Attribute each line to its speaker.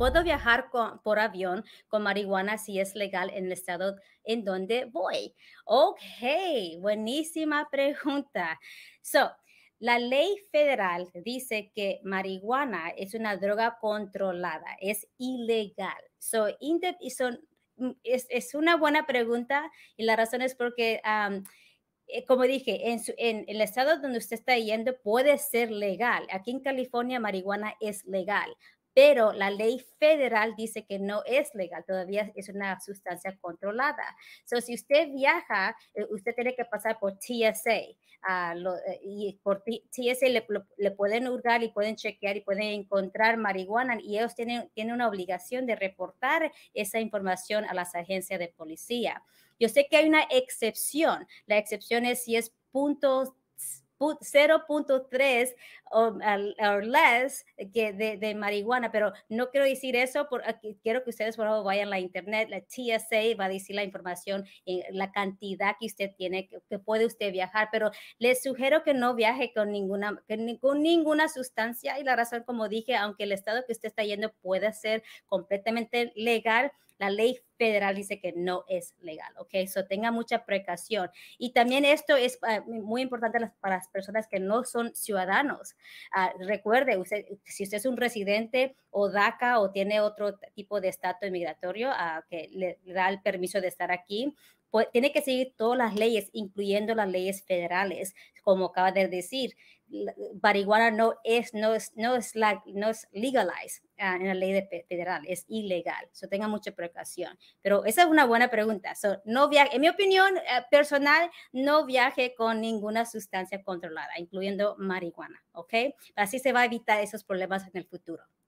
Speaker 1: puedo viajar por avión con marihuana si es legal en el estado en donde voy. Ok, buenísima pregunta. So, la ley federal dice que marihuana es una droga controlada, es ilegal. So, mm, es, es, una buena pregunta y la razón es porque, eh, como dije, en, en, el estado donde usted está yendo puede ser legal. Aquí en California marihuana es legal, pero la ley federal dice que no es legal, todavía es una sustancia controlada. Entonces, si usted viaja, eh, usted tiene que pasar por TSA. Ah, eh, y por TSA le, pueden hurgar y pueden chequear y pueden encontrar marihuana y ellos tienen, tienen una obligación de reportar esa información a las agencias de policía. Yo sé que hay una excepción. La excepción es si es puntos 0.3 o less que de, marihuana, pero no quiero decir eso, quiero que ustedes por favor vayan a la internet, la TSA va a decir la información, la cantidad que usted tiene, que, puede usted viajar, pero les sugiero que no viaje con ninguna, con ninguna sustancia y la razón, como dije, aunque el estado que usted está yendo pueda ser completamente legal, la ley federal dice que no es legal, ¿ok? So tenga mucha precaución. Y también esto es ah, muy importante para las personas que no son ciudadanos. Ah, recuerde, usted, si usted es un residente o DACA o tiene otro tipo de estatus migratorio ah, que le da el permiso de estar aquí, pues, tiene que seguir todas las leyes, incluyendo las leyes federales, como acaba de decir. Marihuana no es, no es, no es, la, no es legalized ah, en la ley federal, es ilegal. tenga mucha precaución. Pero esa es una buena pregunta. no viaje, en mi opinión eh, personal, no viaje con ninguna sustancia controlada, incluyendo marihuana. ¿Ok? Así se va a evitar esos problemas en el futuro.